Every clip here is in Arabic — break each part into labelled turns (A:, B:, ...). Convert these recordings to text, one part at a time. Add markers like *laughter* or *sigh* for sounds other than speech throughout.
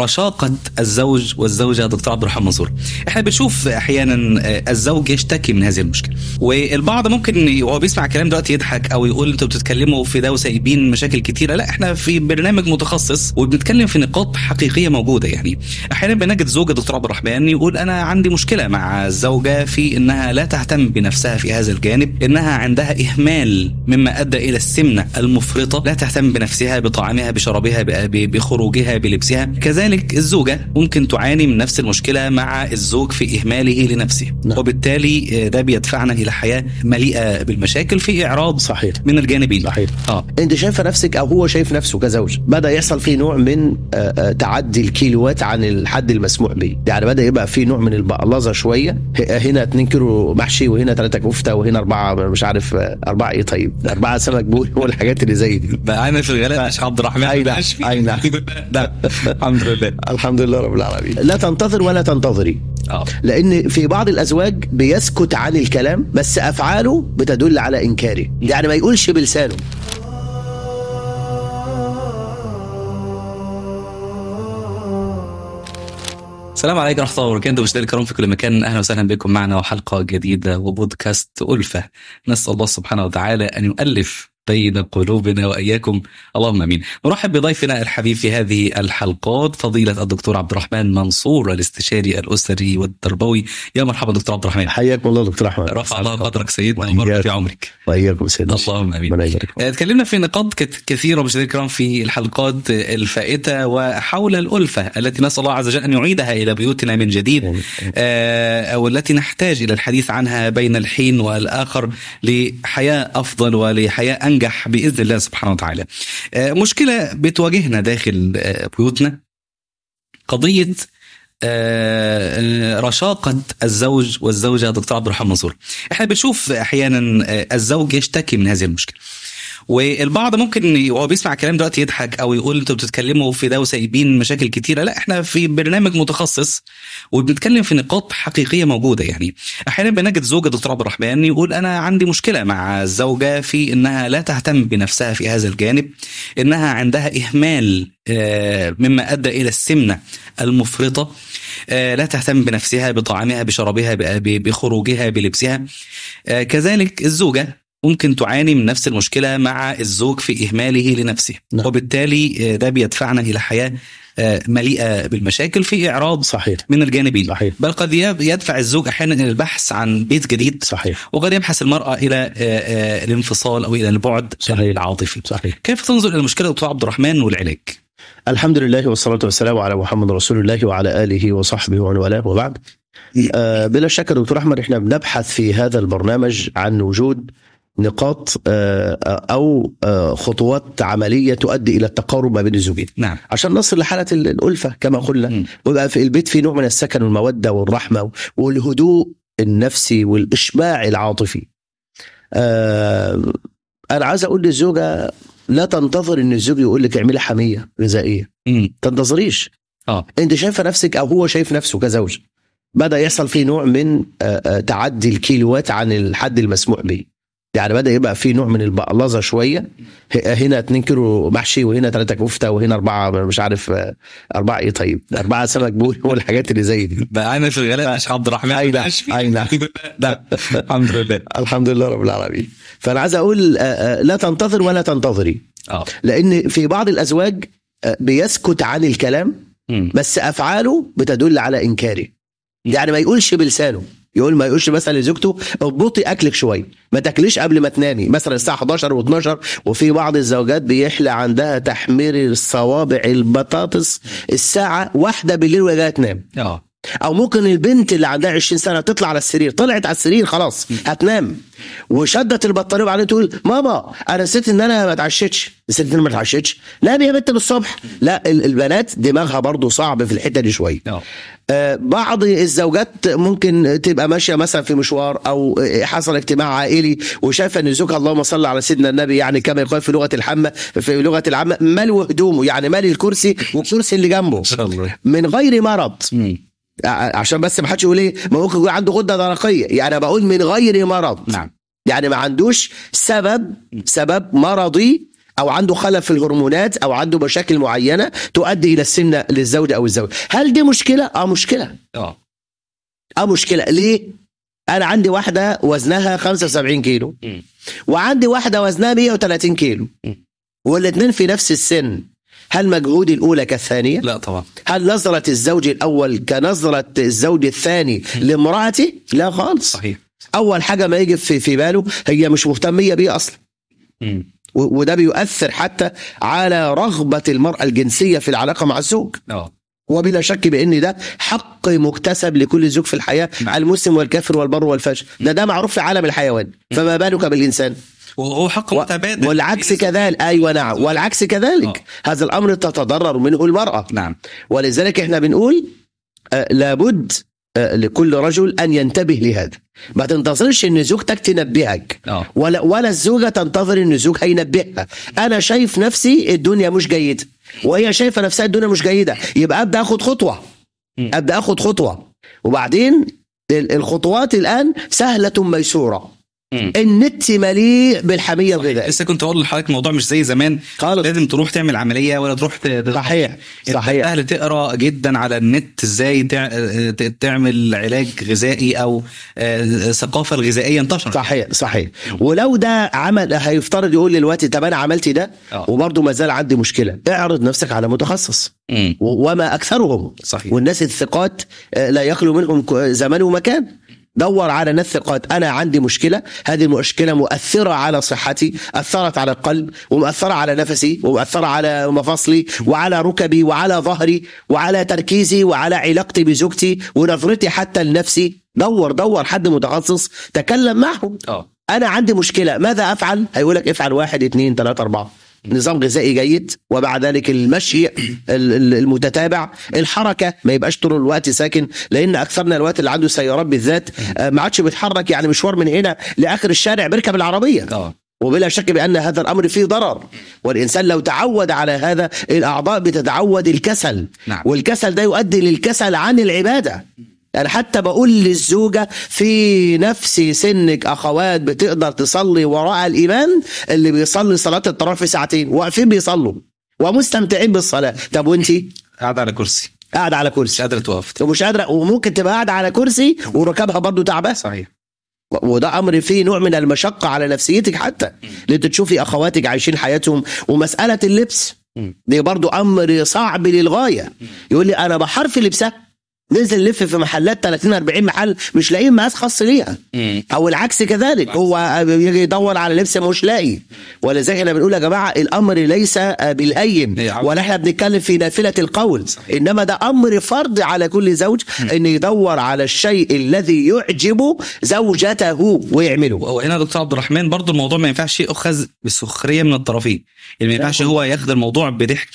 A: رشاقة الزوج والزوجة دكتور عبد الرحمن منصور احنا بنشوف احيانا الزوج يشتكي من هذه المشكلة والبعض ممكن وهو بيسمع الكلام دلوقتي يضحك او يقول انتوا بتتكلموا في ده وسايبين مشاكل كتيرة لا احنا في برنامج متخصص وبنتكلم في نقاط حقيقية موجودة يعني احيانا بنجد زوجة دكتور عبد الرحمن يقول انا عندي مشكلة مع الزوجة في انها لا تهتم بنفسها في هذا الجانب انها عندها اهمال مما ادى الى السمنة المفرطة لا تهتم بنفسها بطعامها بشرابها بخروجها بلبسها كذا كذلك الزوجة ممكن تعاني من نفس المشكلة مع الزوج في إهماله لنفسه نعم. وبالتالي آه، ده بيدفعنا إلى حياة مليئة بالمشاكل في إعراض صحيح. من الجانبين صحيح
B: آه. أنت شايفة نفسك أو هو شايف نفسه كزوج بدأ يحصل فيه نوع من آه، آه، تعدي الكيلوات عن الحد المسموح به يعني بدأ يبقى فيه نوع من البقلظة شوية هنا 2 كيلو محشي وهنا 3 كفتة وهنا 4 مش عارف 4 إيه طيب 4 سمك بول *laughs* والحاجات اللي زي دي بقى في الغلاء مش عبد الرحمن أي نعم أي نعم *laughs* الحمد لله البال الحمد لله رب العالمين لا تنتظر ولا تنتظري آه. لان في بعض الازواج بيسكت عن الكلام بس افعاله بتدل على انكاره يعني ما يقولش بلسانه
A: السلام عليكم ورحمه الله وبركاته مشاهدينا الكرام في كل مكان اهلا وسهلا بكم معنا وحلقه جديده وبودكاست الفه نسال الله سبحانه وتعالى ان يؤلف بين قلوبنا واياكم اللهم امين نرحب بضيفنا الحبيب في هذه الحلقات فضيله الدكتور عبد الرحمن منصور الاستشاري الاسري والتربوي يا مرحبا دكتور عبد الرحمن حياك والله دكتور احمد رفع الله قدرك سيدنا وبارك في عمرك واياكم سيدنا اللهم امين آه، تكلمنا في نقاط كثيره مشاهدينا الكرام في الحلقات الفائته وحول الالفه التي نسال الله عز وجل ان يعيدها الى بيوتنا من جديد آه، او التي نحتاج الى الحديث عنها بين الحين والاخر لحياه افضل ولحياه وانجح باذن الله سبحانه وتعالى. آه، مشكله بتواجهنا داخل آه، بيوتنا قضيه آه، رشاقة الزوج والزوجة دكتور عبد الرحمن منصور احنا بنشوف احيانا الزوج يشتكي من هذه المشكلة والبعض ممكن وهو بيسمع الكلام دلوقتي يضحك او يقول انتوا بتتكلموا في ده وسايبين مشاكل كتيره لا احنا في برنامج متخصص وبنتكلم في نقاط حقيقيه موجوده يعني احيانا بنجد زوجة دكتور عبد الرحمن يقول انا عندي مشكله مع الزوجه في انها لا تهتم بنفسها في هذا الجانب انها عندها اهمال آه، مما ادى الى السمنه المفرطه آه، لا تهتم بنفسها بطعامها بشرابها بخروجها بلبسها آه، كذلك الزوجه ممكن تعاني من نفس المشكله مع الزوج في اهماله لنفسه نعم. وبالتالي آه، ده بيدفعنا الى حياه آه، مليئه بالمشاكل في اعراض صحيح من الجانبين صحيح. بل قد يدفع الزوج احيانا الى البحث عن بيت جديد صحيح وقد يبحث المراه الى آه، الانفصال او الى البعد صحيح. العاطفي
B: صحيح كيف تنظر الى المشكله دكتور عبد الرحمن والعلاج؟ الحمد لله والصلاه والسلام على محمد رسول الله وعلى اله وصحبه ومن والاه وبعد بلا شك دكتور احمد احنا بنبحث في هذا البرنامج عن وجود نقاط آه، او آه، خطوات عمليه تؤدي الى التقارب ما بين الزوجين نعم. عشان نصل لحاله الالفه كما قلنا ويبقى في البيت في نوع من السكن والموده والرحمه والهدوء النفسي والاشباع العاطفي آه، انا عايز اقول للزوجه لا تنتظر ان الزوج يقول لك اعملي حميه غذائيه ما تنتظريش اه انت شايفه نفسك او هو شايف نفسه كزوج بدا يحصل فيه نوع من تعدي الكيلوات عن الحد المسموح به يعني بدا يبقى في نوع من البقلظه شويه هنا 2 كيلو محشي وهنا 3 كفته وهنا 4 مش عارف 4 ايه طيب 4 سمك بوري *laughs* والحاجات اللي زي دي بقى انا في الغلاء مش عبد الرحمن اي نعم اي نعم *laughs* الحمد لله الحمد لله رب العالمين فانا عايز اقول آه، آه، لا تنتظر ولا تنتظري اه لان في بعض الازواج آه، بيسكت عن الكلام بس افعاله بتدل على انكاره يعني ما يقولش بلسانه يقول ما يقولش مثلا لزوجته اضبطي اكلك شويه ما تاكليش قبل ما تنامي مثلا الساعه 11 و12 وفي بعض الزوجات بيحلى عندها تحمير الصوابع البطاطس الساعه واحدة بالليل وهي جايه تنام اه او ممكن البنت اللي عندها 20 سنه تطلع على السرير طلعت على السرير خلاص هتنام وشدت البطاريه وبعدين تقول ماما انا نسيت ان انا ما اتعشتش نسيت ان انا ما اتعشتش نام يا بنت للصبح لا البنات دماغها برضو صعب في الحته دي شويه آه. آه، بعض الزوجات ممكن تبقى ماشيه مثلا في مشوار او آه، حصل اجتماع عائلي وشايفه ان زوجها اللهم صل على سيدنا النبي يعني كما يقال في لغه الحمه في لغه العامه ملو هدومه يعني مالي الكرسي والكرسي اللي جنبه من غير مرض عشان بس ما حدش يقول ايه ما ممكن يكون عنده غده درقيه يعني بقول من غير مرض نعم يعني ما عندوش سبب سبب مرضي او عنده خلل في الهرمونات او عنده مشاكل معينه تؤدي الى السمنه للزوجه او الزوج هل دي مشكله اه مشكله اه اه مشكله ليه انا عندي واحده وزنها 75 كيلو وعندي واحده وزنها 130 كيلو والاثنين في نفس السن هل مجهود الأولى كالثانية؟ لا طبعا هل نظرة الزوج الأول كنظرة الزوج الثاني لامرأته؟ لا خالص صحيح أول حاجة ما يجي في, في باله هي مش مهتمية بيه أصلا وده بيؤثر حتى على رغبة المرأة الجنسية في العلاقة مع الزوج أوه. وبلا شك بان ده حق مكتسب لكل زوج في الحياه على نعم. المسلم والكافر والبر والفاجر ده ده معروف في عالم الحيوان فما بالك بالانسان وهو حق متبادل والعكس إيه. كذلك ايوه نعم والعكس كذلك أوه. هذا الامر تتضرر منه المراه نعم ولذلك احنا بنقول آه لابد آه، لكل رجل ان ينتبه لهذا ما تنتظرش ان زوجتك تنبهك آه. ولا ولا الزوجه تنتظر ان زوجها ينبهها انا شايف نفسي الدنيا مش جيده وهي شايفه نفسها الدنيا مش جيده يبقى ابدا اخد خطوه ابدا اخد خطوه وبعدين الخطوات الان سهله ميسوره النت مليء بالحميه الغذائيه يعني
A: لسه كنت اقول لحضرتك الموضوع مش زي زمان خالص لازم تروح تعمل عمليه ولا تروح صحيح صحيح اهل تقرا جدا على النت ازاي تعمل علاج غذائي او الثقافه
B: آه، الغذائيه انتشرت صحيح صحيح ولو ده عمل هيفترض يقول دلوقتي طب انا عملت ده آه. وبرده ما زال عندي مشكله اعرض نفسك على متخصص وما اكثرهم صحيح. والناس الثقات آه، لا يخلو منهم زمان ومكان دور على ناس ثقات انا عندي مشكله هذه المشكله مؤثره على صحتي اثرت على القلب ومؤثره على نفسي ومؤثره على مفاصلي وعلى ركبي وعلى ظهري وعلى تركيزي وعلى علاقتي بزوجتي ونظرتي حتى لنفسي دور دور حد متخصص تكلم معه أوه. انا عندي مشكله ماذا افعل هيقول لك افعل واحد اثنين ثلاثة اربعة نظام غذائي جيد وبعد ذلك المشي المتتابع الحركه ما يبقاش طول الوقت ساكن لان اكثرنا الوقت اللي عنده سيارات بالذات آه، ما عادش بيتحرك يعني مشوار من هنا لاخر الشارع بيركب العربيه اه وبلا شك بان هذا الامر فيه ضرر والانسان لو تعود على هذا الاعضاء بتتعود الكسل نعم. والكسل ده يؤدي للكسل عن العباده يعني حتى بقول للزوجه في نفس سنك اخوات بتقدر تصلي وراء الامام اللي بيصلي صلاه التراويح في ساعتين واقفين بيصلوا ومستمتعين بالصلاه طب وانت قاعد على كرسي قاعد على كرسي مش قادره توقف ومش قادره وممكن تبقى قاعده على كرسي وركبها برضو تعبه صحيح وده امر فيه نوع من المشقه على نفسيتك حتى انت تشوفي اخواتك عايشين حياتهم ومساله اللبس دي برضو امر صعب للغايه يقول لي انا بحرف لبسها ننزل نلف في محلات 30 40 محل مش لاقيين مقاس خاص ليها او العكس كذلك هو يجي يدور على لبس مش لاقي ولذلك احنا بنقول يا جماعه الامر ليس بالايم ولا احنا بنتكلم في نافله القول انما ده امر فرض على كل زوج ان يدور على الشيء الذي يعجب زوجته ويعمله
A: وهنا دكتور عبد الرحمن برضو الموضوع ما ينفعش يؤخذ بسخريه من الطرفين يعني ما ينفعش نعم. هو ياخذ الموضوع بضحك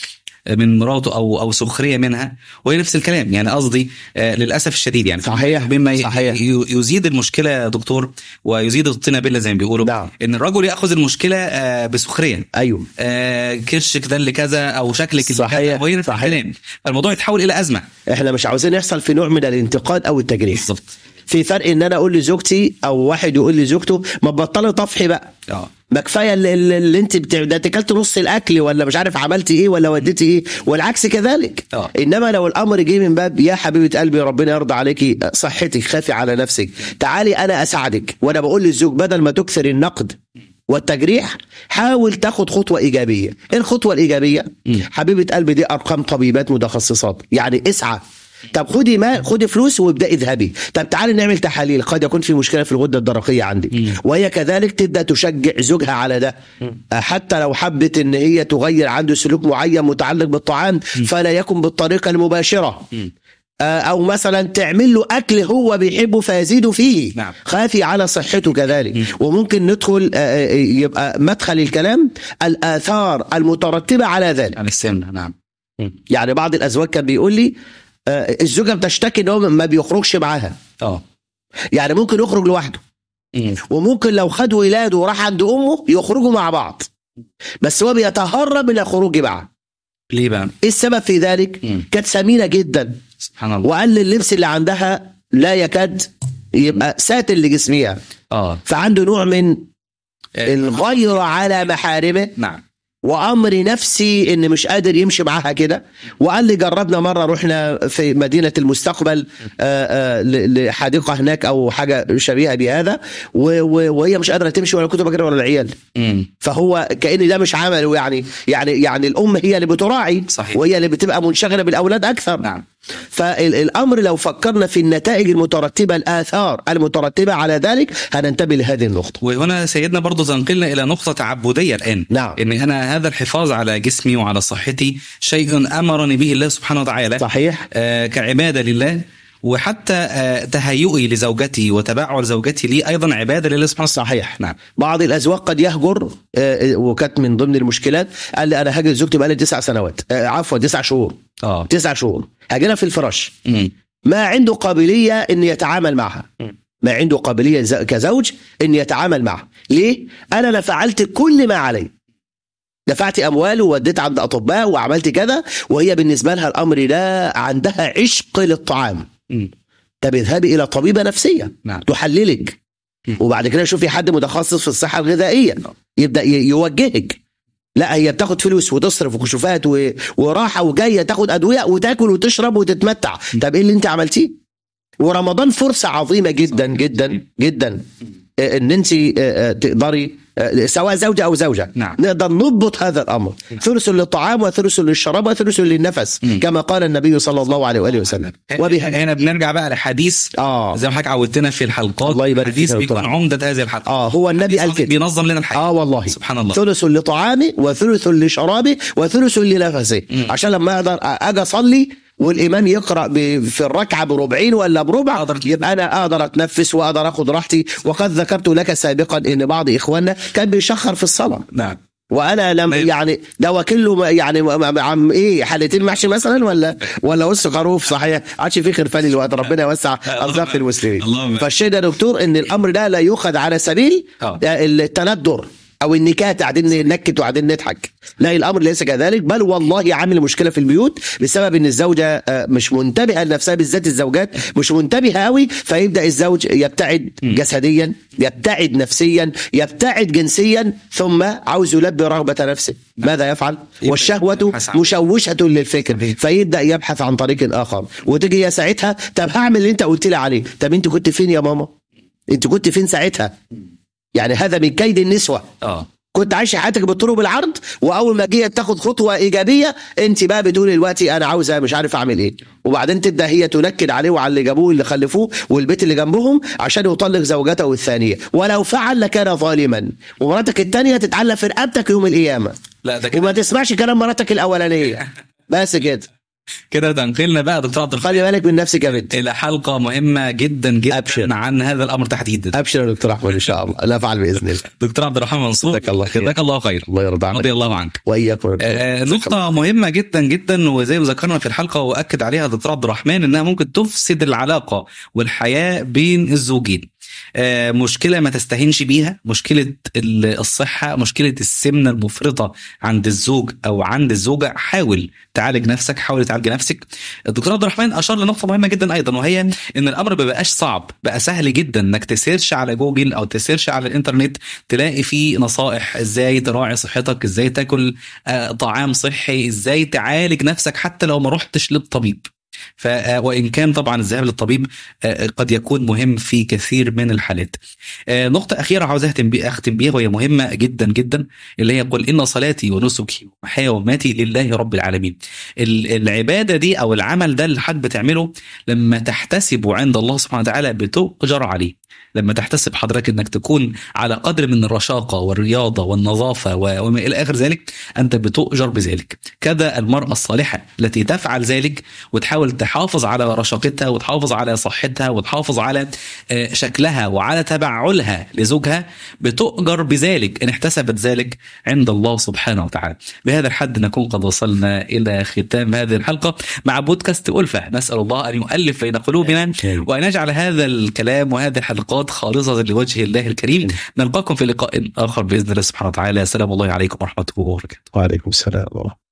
A: من مراته او او سخريه منها وهي نفس الكلام يعني قصدي آه، للاسف الشديد يعني صحيح مما صحيح. يزيد المشكله يا دكتور ويزيد الطينه زي ما بيقولوا ده. نعم. ان الرجل ياخذ المشكله آه، بسخريه ايوه
B: آه، كرشك ده اللي كذا او شكلك صحيح وهي نفس صحيح. الكلام فالموضوع يتحول الى ازمه احنا مش عاوزين يحصل في نوع من الانتقاد او التجريح بالظبط في فرق ان انا اقول لزوجتي او واحد يقول لزوجته ما تبطلي طفحي بقى اه ما كفايه اللي, اللي انت بت... ده اكلت نص الاكل ولا مش عارف عملتي ايه ولا وديتي ايه والعكس كذلك أوه. انما لو الامر جه من باب يا حبيبه قلبي ربنا يرضى عليكي صحتك خافي على نفسك تعالي انا اساعدك وانا بقول للزوج بدل ما تكثر النقد والتجريح حاول تاخد خطوة إيجابية إيه الخطوة الإيجابية؟ حبيبة قلبي دي أرقام طبيبات متخصصات يعني اسعى طب خدي ما خدي فلوس وابداي اذهبي طب تعالي نعمل تحاليل قد يكون في مشكله في الغده الدرقيه عندي وهي كذلك تبدا تشجع زوجها على ده آه، حتى لو حبت ان هي تغير عنده سلوك معين متعلق بالطعام فلا يكن بالطريقه المباشره آه، او مثلا تعمل له اكل هو بيحبه فيزيد فيه نعم. خافي على صحته كذلك وممكن ندخل آه، يبقى مدخل الكلام الاثار المترتبه على ذلك عن السمنه نعم يعني بعض الازواج كان بيقول لي آه، الزوجه بتشتكي ان هو ما بيخرجش معاها اه يعني ممكن يخرج لوحده وممكن لو خد ولاده وراح عند امه يخرجوا مع بعض بس هو بيتهرب من الخروج معاه ليه بقى؟ ايه السبب في ذلك؟ كانت سمينه جدا سبحان الله وقال اللبس اللي عندها لا يكاد يبقى ساتر لجسمها اه فعنده نوع من آه. الغيره على محارمه نعم وامر نفسي ان مش قادر يمشي معاها كده وقال لي جربنا مره رحنا في مدينه المستقبل آه، آه، لحديقه هناك او حاجه شبيهه بهذا وهي مش قادره تمشي ولا كنت بجري ولا العيال فهو كان ده مش عمله يعني يعني يعني الام هي اللي بتراعي صحيح. وهي اللي بتبقى منشغله بالاولاد اكثر نعم. فالامر لو فكرنا في النتائج المترتبه الاثار المترتبه على ذلك هننتبه لهذه النقطه
A: وهنا سيدنا برضه تنقلنا الى نقطه تعبديه الان نعم ان انا هذا الحفاظ على جسمي وعلى صحتي شيء امرني به الله سبحانه وتعالى صحيح آه كعباده لله وحتى آه، تهيئي لزوجتي وتبعل زوجتي لي
B: ايضا عباده لله سبحانه صحيح نعم بعض الازواج قد يهجر آه، آه، وكانت من ضمن المشكلات قال لي انا هاجر زوجتي بقالي تسع سنوات عفوا تسع شهور اه تسع شهور هاجرها في الفراش ما عنده قابليه ان يتعامل معها ما عنده قابليه كزوج ان يتعامل معها ليه انا لا فعلت كل ما علي دفعت اموال ووديت عند اطباء وعملت كذا وهي بالنسبه لها الامر لا عندها عشق للطعام طب اذهبي الى طبيبه نفسيه نعم. تحللك مم. وبعد كده شوفي حد متخصص في الصحه الغذائيه نعم. يبدا يوجهك لا هي بتاخد فلوس وتصرف وكشوفات و... وراحه وجايه تاخد ادويه وتاكل وتشرب وتتمتع مم. طب ايه اللي انت عملتيه ورمضان فرصه عظيمه جدا جدا جدا جدا آه، ان انت آه، آه، تقدري سواء زوجة أو زوجة نعم. نقدر نضبط هذا الأمر نعم. ثلث للطعام وثلث للشراب وثلث للنفس مم. كما قال النبي صلى الله عليه وآله وسلم
A: وبه... هنا بنرجع بقى لحديث آه. زي ما حضرتك عودتنا في الحلقات الله يبارك حديث
B: بيكون عمدة هذه الحلقة آه هو النبي قال كده بينظم لنا الحياة آه والله سبحان الله ثلث لطعامي وثلث لشرابي وثلث لنفسي عشان لما أقدر أجي أصلي والامام يقرا في الركعه بربعين ولا بربع يبقى انا اقدر اتنفس واقدر اخد راحتي وقد ذكرت لك سابقا ان بعض اخواننا كان بيشخر في الصلاه نعم وانا لم طيب. يعني ده وكله يعني عم ايه حالتين محشي مثلا ولا ولا قص خروف صحيح عادش في خرفان الوقت ربنا يوسع ارزاق *laughs* المسلمين فالشيء ده يا دكتور ان الامر ده لا يؤخذ على سبيل آه. التندر او النكات قاعدين ننكت وقاعدين نضحك لا الامر ليس كذلك بل والله عامل مشكله في البيوت بسبب ان الزوجه آه، مش منتبهه لنفسها بالذات الزوجات مش منتبهه قوي فيبدا الزوج يبتعد جسديا يبتعد نفسيا يبتعد جنسيا ثم عاوز يلبي رغبه نفسه ماذا يفعل والشهوه مشوشه للفكر فيبدا يبحث عن طريق اخر وتيجي يا ساعتها طب هعمل اللي انت قلت لي عليه طب انت كنت فين يا ماما انت كنت فين ساعتها يعني هذا من كيد النسوه اه كنت عايشه حياتك بالطول وبالعرض واول ما جيت تاخد خطوه ايجابيه انت بقى بتقولي دلوقتي انا عاوزه مش عارف اعمل ايه وبعدين تبدا هي تنكد عليه وعلى اللي جابوه اللي خلفوه والبيت اللي جنبهم عشان يطلق زوجته الثانيه ولو فعل لكان ظالما ومراتك الثانيه تتعلق في رقبتك يوم القيامه لا ده كده. وما تسمعش كلام مراتك الاولانيه *laughs* بس كده كده تنقلنا بقى دكتور
A: عبد الخالق خلي بالك من نفسك يا بنت الى حلقه مهمه جدا جدا أبشر. عن هذا الامر تحديدا ابشر يا دكتور احمد ان شاء الله لا افعل باذن الله دكتور عبد الرحمن منصور جزاك الله خير جزاك الله خير الله يرضى عنك رضي الله عنك واياك آه نقطه مهمه جدا جدا وزي ما ذكرنا في الحلقه واكد عليها دكتور عبد الرحمن انها ممكن تفسد العلاقه والحياه بين الزوجين آه، مشكله ما تستهينش بيها مشكله الصحه مشكله السمنه المفرطه عند الزوج او عند الزوجه حاول تعالج نفسك حاول تعالج نفسك الدكتور عبد الرحمن اشار لنقطه مهمه جدا ايضا وهي ان الامر ما بقاش صعب بقى سهل جدا انك تسيرش على جوجل او تسيرش على الانترنت تلاقي فيه نصائح ازاي تراعي صحتك ازاي تاكل آه، طعام صحي ازاي تعالج نفسك حتى لو ما رحتش للطبيب ف آه، وان كان طبعا الذهاب للطبيب آه، قد يكون مهم في كثير من الحالات آه، نقطه اخيره عاوز اختم بيها اختم بيها وهي مهمه جدا جدا اللي هي قل ان صلاتي ونسكي ومحياي ومماتي لله رب العالمين العباده دي او العمل ده اللي حد بتعمله لما تحتسبه عند الله سبحانه وتعالى بتؤجر عليه لما تحتسب حضرتك انك تكون على قدر من الرشاقه والرياضه والنظافه وما الى اخر ذلك انت بتؤجر بذلك كذا المراه الصالحه التي تفعل ذلك وتحاول تحافظ على رشاقتها وتحافظ على صحتها وتحافظ على آه، شكلها وعلى تبعلها لزوجها بتؤجر بذلك ان احتسبت ذلك عند الله سبحانه وتعالى بهذا الحد نكون قد وصلنا الى ختام هذه الحلقه مع بودكاست الفه نسال الله ان يؤلف بين قلوبنا وان يجعل هذا الكلام وهذه الحلقه حلقات خالصة لوجه الله الكريم نلقاكم في لقاء آخر بإذن الله سبحانه وتعالى سلام الله عليكم ورحمة الله وبركاته
B: وعليكم السلام ورحمة الله